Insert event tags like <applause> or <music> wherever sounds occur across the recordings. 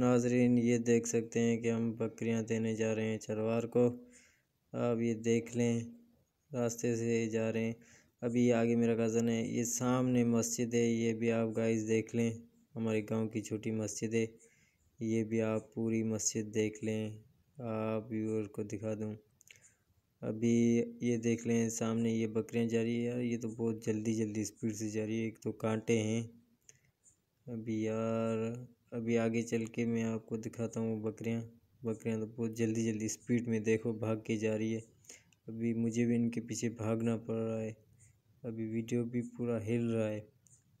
नाजरीन ये देख सकते हैं कि हम बकरियां देने जा रहे हैं चरवार को आप ये देख लें रास्ते से जा रहे हैं अभी आगे मेरा कज़न है ये सामने मस्जिद है ये भी आप गाइस देख लें हमारे गांव की छोटी मस्जिद है ये भी आप पूरी मस्जिद देख लें आप व्यूअर को दिखा दूँ अभी ये देख लें सामने ये बकरियां जा रही है यार ये तो बहुत जल्दी जल्दी स्पीड से जा रही है एक तो कांटे हैं अभी यार अभी आगे चल के मैं आपको दिखाता हूँ बकरियाँ बकरियाँ तो बहुत जल्दी जल्दी स्पीड में देखो भाग के जा रही है अभी मुझे भी इनके पीछे भागना पड़ रहा है अभी वीडियो भी पूरा हिल रहा है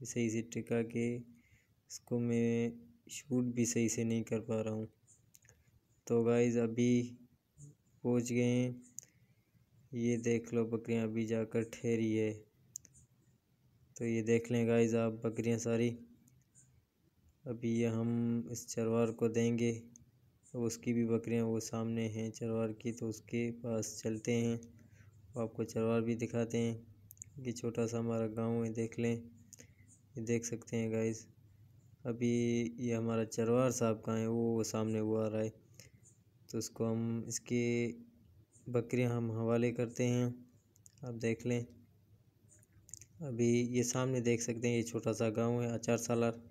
सही से टिका के इसको मैं शूट भी सही से नहीं कर पा रहा हूँ तो गाइज़ अभी पहुँच गए हैं ये देख लो बकरियाँ अभी जाकर ठहरी है तो ये देख लें गाइज़ आप बकरियाँ सारी अभी ये हम इस चरवार को देंगे उसकी भी बकरियां वो सामने हैं चरवार की तो उसके पास चलते हैं आपको चरवार भी दिखाते हैं ये छोटा सा हमारा गांव है देख लें ये देख सकते हैं गाइस अभी ये हमारा चरवार साहब का है वो सामने वो आ रहा है तो उसको हम इसके बकरियां हम हवाले करते हैं आप देख लें अभी ये सामने देख सकते हैं ये छोटा सा गांव है अचार सालार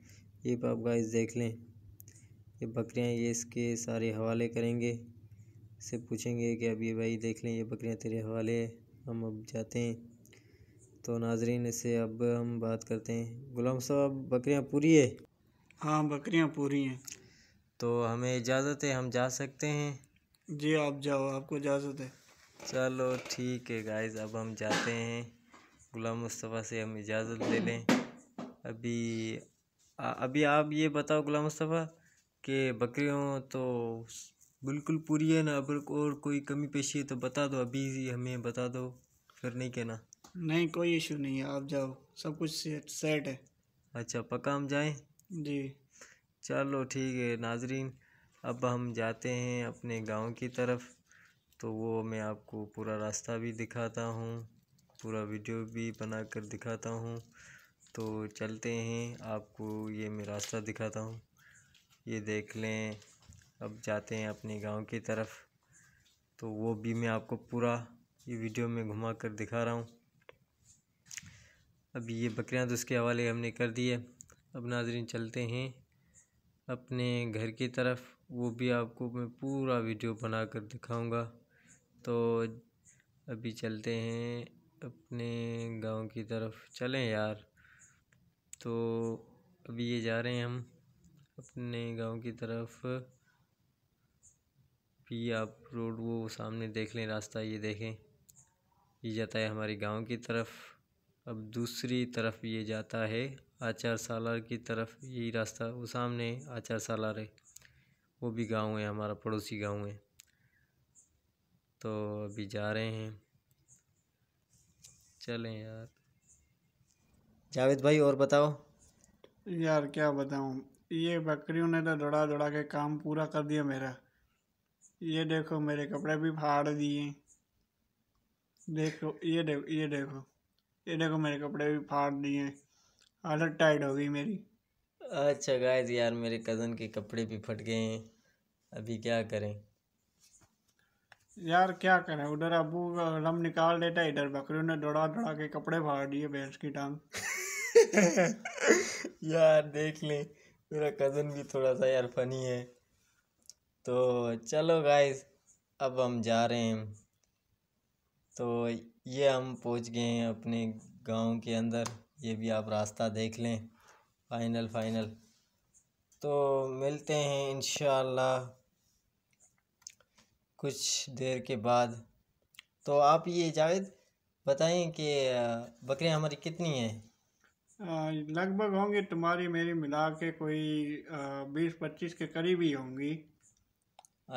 ये तो आप गाइस देख लें ये बकरियाँ ये इसके सारे हवाले करेंगे से पूछेंगे कि अब ये भाई देख लें ये बकरियाँ तेरे हवाले हम अब जाते हैं तो नाजरीन इससे अब हम बात करते हैं गुलाम साहब बकरियाँ पूरी है हाँ बकरियाँ पूरी हैं तो हमें इजाज़त है हम जा सकते हैं जी आप जाओ आपको इजाज़त है चलो ठीक है गाइस अब हम जाते हैं गुलाम मुस्तफ़ा से हम इजाज़त ले लें अभी अभी आप ये बताओ गुलाम मुस्तफ़ा कि बकरियों तो बिल्कुल पूरी है ना अब और कोई कमी पेशी है तो बता दो अभी ही हमें बता दो फिर नहीं कहना नहीं कोई इशू नहीं है आप जाओ सब कुछ सेट है अच्छा पक्का हम जाएँ जी चलो ठीक है नाजरीन अब हम जाते हैं अपने गांव की तरफ तो वो मैं आपको पूरा रास्ता भी दिखाता हूँ पूरा वीडियो भी बना कर दिखाता हूँ तो चलते हैं आपको ये मैं रास्ता दिखाता हूँ ये देख लें अब जाते हैं अपने गांव की तरफ तो वो भी मैं आपको पूरा ये वीडियो में घुमा कर दिखा रहा हूँ अब ये बकरियाँ तो उसके हवाले हमने कर दिए अब नाजरीन चलते हैं अपने घर की तरफ वो भी आपको मैं पूरा वीडियो बना कर दिखाऊँगा तो अभी चलते हैं अपने गांव की तरफ चलें यार तो अभी ये जा रहे हैं हम अपने गांव की तरफ भी आप रोड वो सामने देख लें रास्ता ये देखें ये जाता है हमारे गांव की तरफ अब दूसरी तरफ ये जाता है आचार सालार की तरफ यही रास्ता वो सामने आचार सालार है वो भी गांव है हमारा पड़ोसी गांव है तो अभी जा रहे हैं चलें यार जावेद भाई और बताओ यार क्या बताऊँ ये बकरियों ने तो दौड़ा दौड़ा के काम पूरा कर दिया मेरा ये देखो मेरे कपड़े भी फाड़ दिए देखो ये देखो ये देखो ये देखो मेरे कपड़े भी फाड़ दिए हालत टाइट हो गई मेरी अच्छा गाइस यार मेरे कज़न के कपड़े भी फट गए हैं अभी क्या करें यार क्या करें उधर अबू लम निकाल देता है इधर बकरियों ने दौड़ा दौड़ा के कपड़े फाड़ दिए भैंस की टांग <laughs> यार देख लें मेरा कज़न भी थोड़ा सा यार फनी है तो चलो गाइस अब हम जा रहे हैं तो ये हम पहुंच गए हैं अपने गांव के अंदर ये भी आप रास्ता देख लें फाइनल फाइनल तो मिलते हैं इन कुछ देर के बाद तो आप ये जावेद बताएं कि बकरियां हमारी कितनी हैं लगभग होंगी तुम्हारी मेरी मिला के कोई बीस पच्चीस के करीब ही होंगी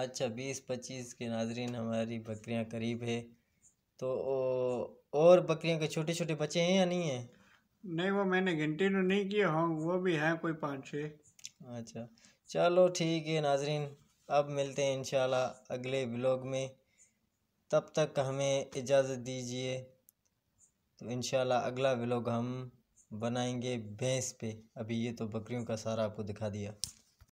अच्छा बीस पच्चीस के नाजरीन हमारी बकरियां करीब है तो ओ, और बकरियों के छोटे छोटे बच्चे हैं या नहीं हैं नहीं वो मैंने गिनती तो नहीं किए हों वो भी हैं कोई पाँच छः अच्छा चलो ठीक है नाजरीन अब मिलते हैं इंशाल्लाह अगले ब्लॉग में तब तक हमें इजाज़त दीजिए तो इंशाल्लाह अगला ब्लॉग हम बनाएंगे भैंस पे अभी ये तो बकरियों का सारा आपको दिखा दिया